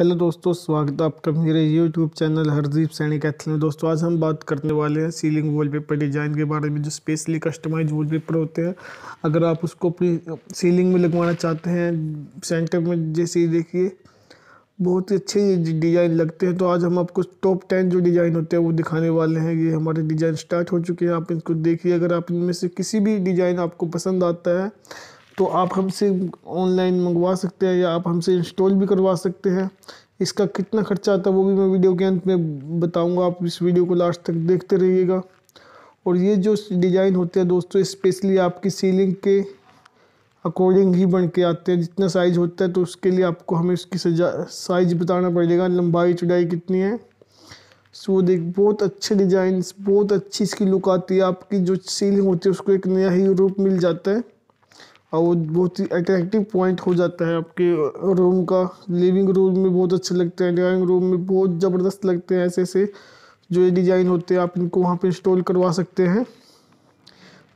hello दोस्तों स्वागत है आपका मेरे यूट्यूब चैनल हरदीप सैनी कैथल में दोस्तों आज हम बात करने वाले हैं सीलिंग वॉलपेपर डिज़ाइन के बारे में जो स्पेशली कस्टमाइज वॉलपेपर होते हैं अगर आप उसको अपनी सीलिंग में लगवाना चाहते हैं सेंटर में जैसे देखिए बहुत ही अच्छे डिज़ाइन लगते हैं तो आज हम आपको टॉप टेन जो डिज़ाइन होते हैं वो दिखाने वाले हैं ये हमारे डिज़ाइन स्टार्ट हो चुके हैं आप इनको देखिए अगर आप इनमें से किसी भी डिज़ाइन आपको पसंद आता है तो आप हमसे ऑनलाइन मंगवा सकते हैं या आप हमसे इंस्टॉल भी करवा सकते हैं इसका कितना खर्चा आता है वो भी मैं वीडियो के अंत में बताऊंगा आप इस वीडियो को लास्ट तक देखते रहिएगा और ये जो डिज़ाइन होते हैं दोस्तों स्पेशली आपकी सीलिंग के अकॉर्डिंग ही बन के आते हैं जितना साइज होता है तो उसके लिए आपको हमें उसकी सजा साइज बताना पड़ेगा लंबाई चौड़ाई कितनी है सो देख बहुत अच्छे डिजाइन बहुत अच्छी इसकी लुक आती है आपकी जो सीलिंग होती है उसको एक नया ही रूप मिल जाता है और वो बहुत ही अट्रैक्टिव पॉइंट हो जाता है आपके रूम का लिविंग रूम में बहुत अच्छे लगते हैं ड्राइंग रूम में बहुत ज़बरदस्त लगते हैं ऐसे ऐसे जो ये डिज़ाइन होते हैं आप इनको वहाँ पे इंस्टॉल करवा सकते हैं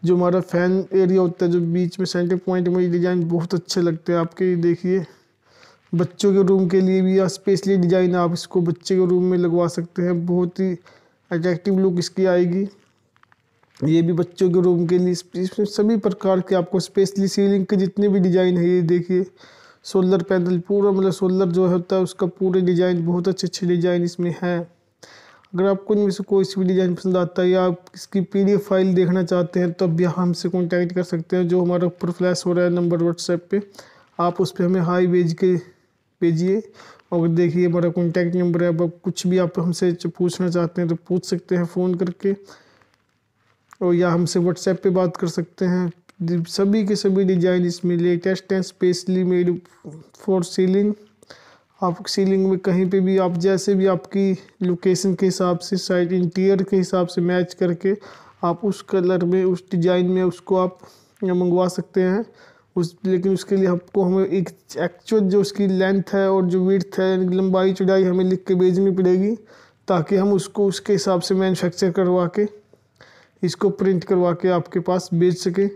जो हमारा फैन एरिया होता है जो बीच में सेंटर पॉइंट में ये डिज़ाइन बहुत अच्छे लगते हैं आपके देखिए बच्चों के रूम के लिए भी स्पेशली डिज़ाइन आप इसको बच्चे के रूम में लगवा सकते हैं बहुत ही अट्रैक्टिव लुक इसकी आएगी ये भी बच्चों के रूम के लिए इसमें सभी प्रकार के आपको स्पेशली सीलिंग के जितने भी डिज़ाइन है ये देखिए सोलर पैनल पूरा मतलब सोलर जो होता है उसका पूरे डिज़ाइन बहुत अच्छे अच्छे डिज़ाइन इसमें है अगर आपको इनमें से कोई भी डिज़ाइन पसंद आता है या आप इसकी पी फाइल देखना चाहते हैं तो भी हमसे कॉन्टैक्ट कर सकते हैं जो हमारा ऊपर फ्लैश हो रहा है नंबर व्हाट्सएप पर आप उस पर हमें हाई भेज के भेजिए और देखिए हमारा कॉन्टैक्ट नंबर है अब कुछ भी आप हमसे पूछना चाहते हैं तो पूछ सकते हैं फ़ोन करके और या हमसे व्हाट्सएप पे बात कर सकते हैं सभी के सभी डिजाइन इसमें लेटेस्ट हैं स्पेशली मेड फॉर सीलिंग आप सीलिंग में कहीं पे भी आप जैसे भी आपकी लोकेशन के हिसाब से साइड इंटीरियर के हिसाब से मैच करके आप उस कलर में उस डिज़ाइन में उसको आप मंगवा सकते हैं उस लेकिन उसके लिए आपको हमें एक एक्चुअल जो उसकी लेंथ है और जो विर्थ है लंबाई चौड़ाई हमें लिख के भेजनी पड़ेगी ताकि हम उसको उसके हिसाब से मैन्युफैक्चर करवा के इसको प्रिंट करवा के आपके पास बेच सके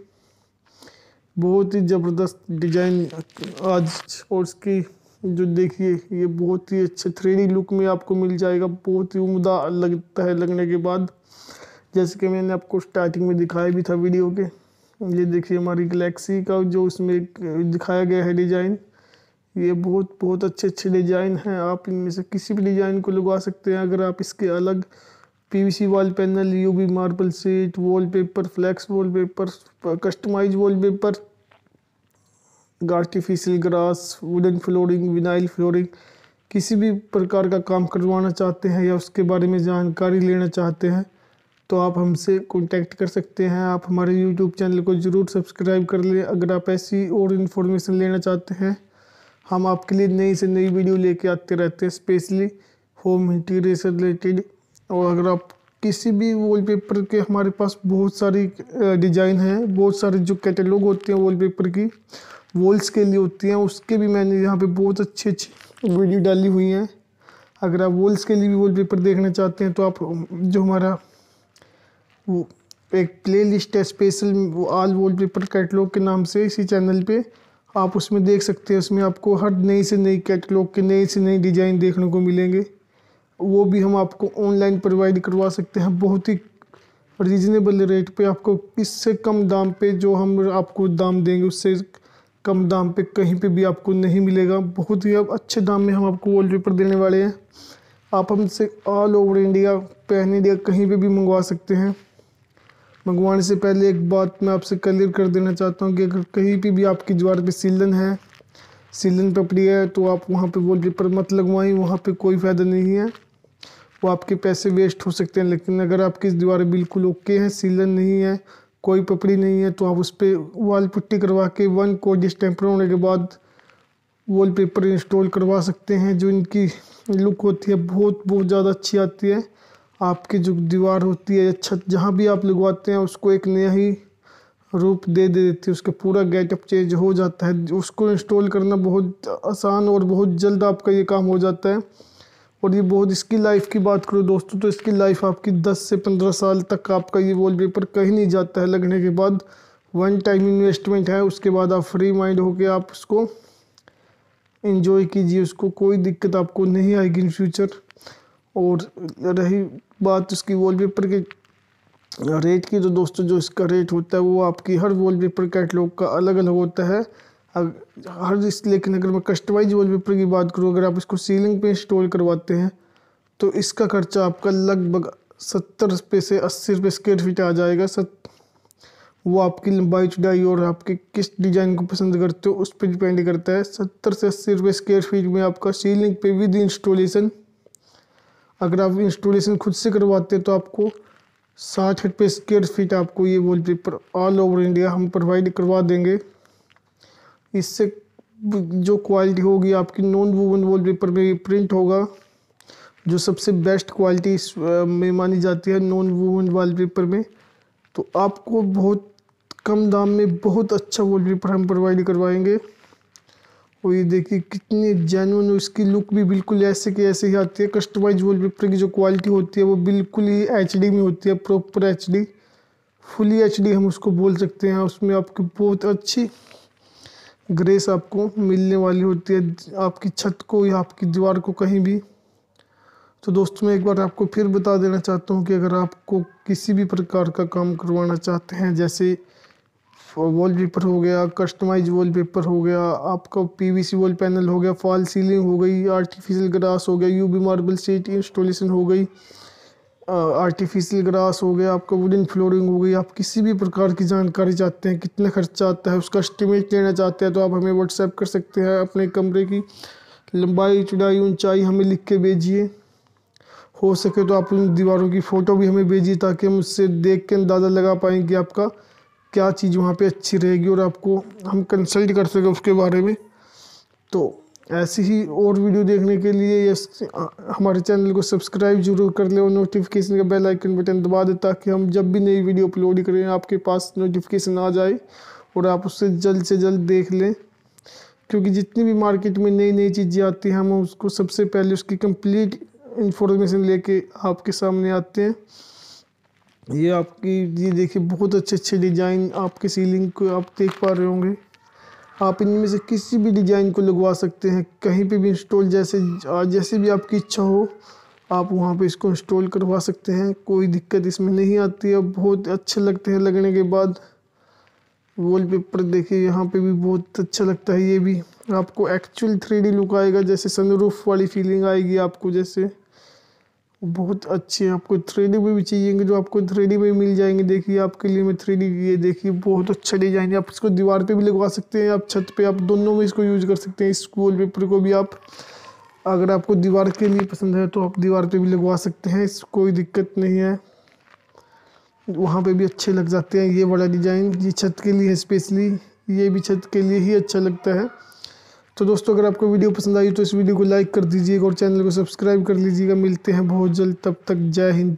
बहुत ही ज़बरदस्त डिजाइन आज और इसकी जो देखिए ये बहुत ही अच्छे थ्री लुक में आपको मिल जाएगा बहुत ही उमदा लगता है लगने के बाद जैसे कि मैंने आपको स्टार्टिंग में दिखाया भी था वीडियो के ये देखिए हमारी गलेक्सी का जो उसमें दिखाया गया है डिज़ाइन ये बहुत बहुत अच्छे अच्छे डिज़ाइन हैं आप इनमें से किसी भी डिज़ाइन को लगवा सकते हैं अगर आप इसके अलग PVC wall panel UV marble sheet wallpaper flex wallpaper customise wallpaper artificial grass wooden flooring vinyl flooring किसी भी प्रकार का काम करवाना चाहते हैं या उसके बारे में जानकारी लेना चाहते हैं तो आप हमसे कांटेक्ट कर सकते हैं आप हमारे यूट्यूब चैनल को ज़रूर सब्सक्राइब कर लें अगर आप ऐसी और इन्फॉर्मेशन लेना चाहते हैं हम आपके लिए नई से नई वीडियो लेके आते रहते हैं स्पेशली होम इंटीरियर से रिलेटेड और अगर आप किसी भी वॉलपेपर के हमारे पास बहुत सारी डिजाइन है बहुत सारे जो कैटलॉग होते हैं वॉलपेपर की वॉल्स के लिए होती हैं उसके भी मैंने यहाँ पे बहुत अच्छी अच्छी वीडियो डाली हुई हैं अगर आप वॉल्स के लिए भी वॉलपेपर देखना चाहते हैं तो आप जो हमारा वो एक प्ले लिस्ट है स्पेशल वॉल वॉलपेपर कैटलॉग के नाम से इसी चैनल पे आप उसमें देख सकते हैं उसमें आपको हर नई से नई कैटलॉग के नए से नई डिज़ाइन देखने को मिलेंगे वो भी हम आपको ऑनलाइन प्रोवाइड करवा सकते हैं बहुत ही रीजनेबल रेट पे आपको इससे कम दाम पे जो हम आपको दाम देंगे उससे कम दाम पे कहीं पे भी आपको नहीं मिलेगा बहुत ही अब अच्छे दाम में हम आपको वॉलपेपर देने वाले हैं आप हमसे all over India pan India कहीं पे भी मंगवा सकते हैं मंगवाने से पहले एक बात मैं आपसे क्लियर कर देना चाहता हूँ कि अगर कहीं पे भी आपकी दीवार पे सीलन है सीलन पपड़ी है तो आप वहाँ पे वॉल मत लगवाएं वहाँ पे कोई फ़ायदा नहीं है तो आपके पैसे वेस्ट हो सकते हैं लेकिन अगर आपकी दीवारें बिल्कुल ओके हैं सीलन नहीं है कोई पपड़ी नहीं है तो आप उस पर वॉल पुट्टी करवा के वन कोड स्टैम्पर होने के बाद वॉल पेपर इंस्टॉल करवा सकते हैं जो इनकी लुक होती है बहुत बहुत ज़्यादा अच्छी आती है आपकी जो दीवार होती है छत जहाँ भी आप लगवाते हैं उसको एक नया ही रूप दे दे देती है उसका पूरा गेटअप चेंज हो जाता है उसको इंस्टॉल करना बहुत आसान और बहुत जल्द आपका ये काम हो जाता है और ये बहुत इसकी लाइफ की बात करो दोस्तों तो इसकी लाइफ आपकी 10 से 15 साल तक आपका ये वॉल पेपर कहीं नहीं जाता है लगने के बाद वन टाइम इन्वेस्टमेंट है उसके बाद आप फ्री माइंड होके आप उसको इन्जॉय कीजिए उसको कोई दिक्कत आपको नहीं आएगी इन फ्यूचर और रही बात उसकी वॉलपेपर के रेट की तो दोस्तों जो इसका रेट होता है वो आपकी हर वॉल पेपर कैटलॉग का अलग अलग होता है हर इस लेकिन अगर मैं कस्टमाइज वॉलपेपर की बात करूँ अगर आप इसको सीलिंग पे इंस्टॉल करवाते हैं तो इसका खर्चा आपका लगभग सत्तर रुपये से अस्सी रुपये स्क्वेयर फीट आ जाएगा सत वो आपकी लंबाई चुटाई और आपके किस डिज़ाइन को पसंद करते हो उस पर डिपेंड करता है सत्तर से अस्सी रुपये स्क्वेयर फीट में आपका सीलिंग पे विद इंस्टॉलेशन अगर आप इंस्टॉलेशन खुद से करवाते हैं तो आपको साठ रुपये स्क्वेयर फीट आपको ये वॉलपेपर ऑल ओवर इंडिया हम प्रोवाइड करवा देंगे इससे जो क्वालिटी होगी आपकी नॉन वूवन वॉलपेपर में प्रिंट होगा जो सबसे बेस्ट क्वालिटी में मानी जाती है नॉन वूवन वॉलपेपर में तो आपको बहुत कम दाम में बहुत अच्छा वॉलपेपर हम प्रोवाइड करवाएंगे और ये देखिए कितने जेनुअन उसकी लुक भी बिल्कुल ऐसे के ऐसे ही आती है कस्टमाइज वॉलपेपर की जो क्वालिटी होती है वो बिल्कुल ही एच में होती है प्रॉपर एच फुली एच हम उसको बोल सकते हैं उसमें आपकी बहुत अच्छी ग्रेस आपको मिलने वाली होती है आपकी छत को या आपकी दीवार को कहीं भी तो दोस्तों मैं एक बार आपको फिर बता देना चाहता हूँ कि अगर आपको किसी भी प्रकार का काम करवाना चाहते हैं जैसे वॉलपेपर हो गया कस्टमाइज वॉलपेपर हो गया आपका पीवीसी वॉल पैनल हो गया फॉल सीलिंग हो गई आर्टिफिशियल ग्रास हो गया यूबी मार्बल सीट इंस्टॉलेशन हो गई आर्टिफिशियल ग्रास हो गया आपका वुडन फ्लोरिंग हो गई आप किसी भी प्रकार की जानकारी चाहते हैं कितना खर्चा आता है उसका एस्टिमेट लेना चाहते हैं तो आप हमें व्हाट्सएप कर सकते हैं अपने कमरे की लंबाई चुड़ाई ऊंचाई हमें लिख के भेजिए हो सके तो आप उन दीवारों की फ़ोटो भी हमें भेजिए ताकि हम उससे देख के अंदाज़ा लगा कि आपका क्या चीज़ वहाँ पे अच्छी रहेगी और आपको हम कंसल्ट कर सकें उसके बारे में तो ऐसी ही और वीडियो देखने के लिए हमारे चैनल को सब्सक्राइब जरूर कर लें और नोटिफिकेशन का बेल आइकन बटन दबा दें ताकि हम जब भी नई वीडियो अपलोड करें आपके पास नोटिफिकेशन आ जाए और आप उससे जल्द से जल्द देख लें क्योंकि जितनी भी मार्केट में नई नई चीज़ें आती हैं हम उसको सबसे पहले उसकी कंप्लीट इन्फॉर्मेशन लेके आपके सामने आते हैं ये आपकी ये देखिए बहुत अच्छे अच्छे डिज़ाइन आपके सीलिंग को आप देख पा रहे होंगे आप इनमें से किसी भी डिज़ाइन को लगवा सकते हैं कहीं पे भी इंस्टॉल जैसे जैसे भी आपकी इच्छा हो आप वहाँ पे इसको इंस्टॉल करवा सकते हैं कोई दिक्कत इसमें नहीं आती है बहुत अच्छे लगते हैं लगने के बाद वॉलपेपर देखिए यहाँ पे भी बहुत अच्छा लगता है ये भी आपको एक्चुअल थ्री लुक आएगा जैसे सनरूफ वाली फीलिंग आएगी आपको जैसे बहुत अच्छे हैं आपको थ्री में भी चाहिए जो आपको थ्री में मिल जाएंगे देखिए आपके लिए मैं थ्री ये देखिए बहुत अच्छा डिजाइन है आप इसको दीवार पे भी लगवा सकते हैं आप छत पे आप दोनों में इसको यूज कर सकते हैं इस वॉल पेपर को भी आप अगर आपको दीवार के लिए पसंद है तो आप दीवार पे भी लगवा सकते हैं इस कोई दिक्कत नहीं है वहाँ पर भी अच्छे लग जाते हैं ये बड़ा डिजाइन ये छत के लिए स्पेशली ये भी छत के लिए ही अच्छा लगता है तो दोस्तों अगर आपको वीडियो पसंद आई तो इस वीडियो को लाइक कर दीजिएगा और चैनल को सब्सक्राइब कर लीजिएगा मिलते हैं बहुत जल्द तब तक जय हिंद